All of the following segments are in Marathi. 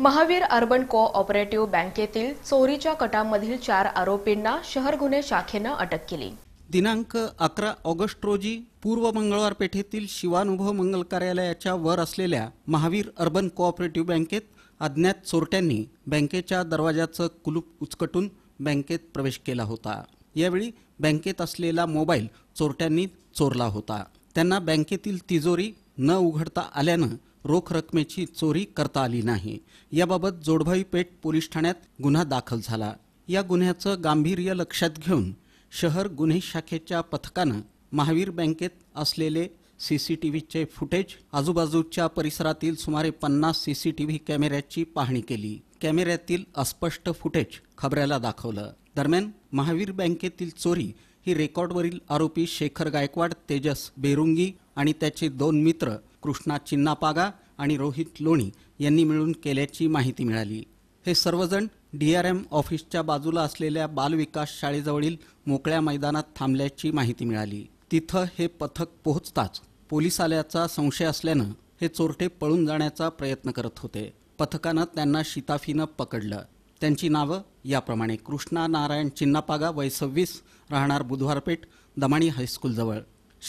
महावीर अर्बन को ऑपरेटिव्ह बँकेतील चोरीच्या कटामधील चार आरोपींना शहर गुन्हे शाखेनं अटक केली दिनांक अकरा ऑगस्ट रोजी पूर्व मंगळवार पेठेतील शिवानुभव मंगल कार्यालयाच्या वर असलेल्या महावीर अर्बन कोऑपरेटिव्ह बँकेत अज्ञात चोरट्यांनी बँकेच्या दरवाजाचं कुलूप उचकटून बँकेत प्रवेश केला होता यावेळी बँकेत असलेला मोबाईल चोरट्यांनी चोरला होता त्यांना बँकेतील तिजोरी न उघडता आल्यानं रोख रकमेची चोरी करता आली नाही याबाबत जोडभाई पेठ पोलीस ठाण्यात गुन्हा दाखल झाला या गुन्ह्याचं गांभीर्य लक्षात घेऊन शहर गुन्हे शाखेच्या पथकानं महावीर बँकेत असलेले सी सी टी व्हीचे फुटेज आजूबाजूच्या परिसरातील सुमारे पन्नास सी सी टी व्ही कॅमेऱ्याची पाहणी केली कॅमेऱ्यातील अस्पष्ट फुटेज खबऱ्याला दाखवलं दरम्यान महावीर बँकेतील चोरी ही रेकॉर्डवरील आरोपी शेखर गायकवाड तेजस बेरुंगी आणि त्याचे दोन मित्र कृष्णा चिन्नापागा आणि रोहित लोणी यांनी मिळून केल्याची माहिती मिळाली हे सर्वजण डीआरएम ऑफिसच्या बाजूला असलेल्या बालविकास शाळेजवळील मोकळ्या मैदानात थांबल्याची माहिती मिळाली तिथं हे पथक पोहोचताच पोलीस आल्याचा संशय असल्यानं हे चोरटे पळून जाण्याचा प्रयत्न करत होते पथकानं त्यांना शिताफीनं पकडलं त्यांची नावं याप्रमाणे कृष्णा नारायण चिन्नापागा वय सव्वीस राहणार बुधवारपेठ दमाणी हायस्कूलजवळ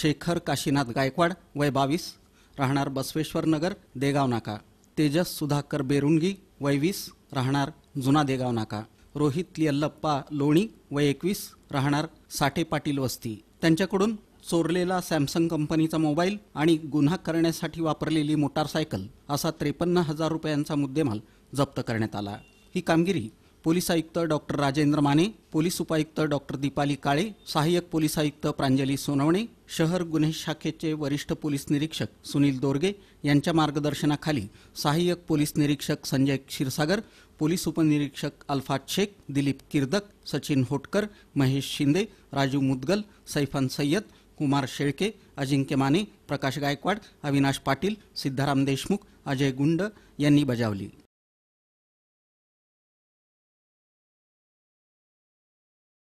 शेखर काशीनाथ गायकवाड वय बावीस राहणार बसवेश्वर नगर देगाव नाका तेजस सुधाकर बेरुंगी वय वीस राहणार जुना देगाव नाका रोहित लियल्लप्पा लोणी वय एकवीस राहणार साठे पाटील वस्ती त्यांच्याकडून चोरलेला सॅमसंग कंपनीचा मोबाईल आणि गुन्हा करण्यासाठी वापरलेली मोटारसायकल असा त्रेपन्न हजार रुपयांचा मुद्देमाल जप्त करण्यात आला ही कामगिरी पोलीस आयुक्त डॉक्टर राजेंद्र माने पोलीस उपायुक्त डॉक्टर दीपाली काळे सहाय्यक पोलीस आयुक्त प्रांजली सोनवणे शहर गुन्हे शाखेचे वरिष्ठ पोलीस निरीक्षक सुनील दोरगे यांच्या मार्गदर्शनाखाली सहाय्यक पोलीस निरीक्षक संजय क्षीरसागर पोलीस उपनिरीक्षक अल्फा शेख दिलीप किर्दक सचिन होटकर महेश शिंदे राजू मुदगल सैफान सय्यद कुमार शेळके अजिंक्य माने प्रकाश गायकवाड अविनाश पाटील सिद्धाराम देशमुख अजय गुंड यांनी बजावली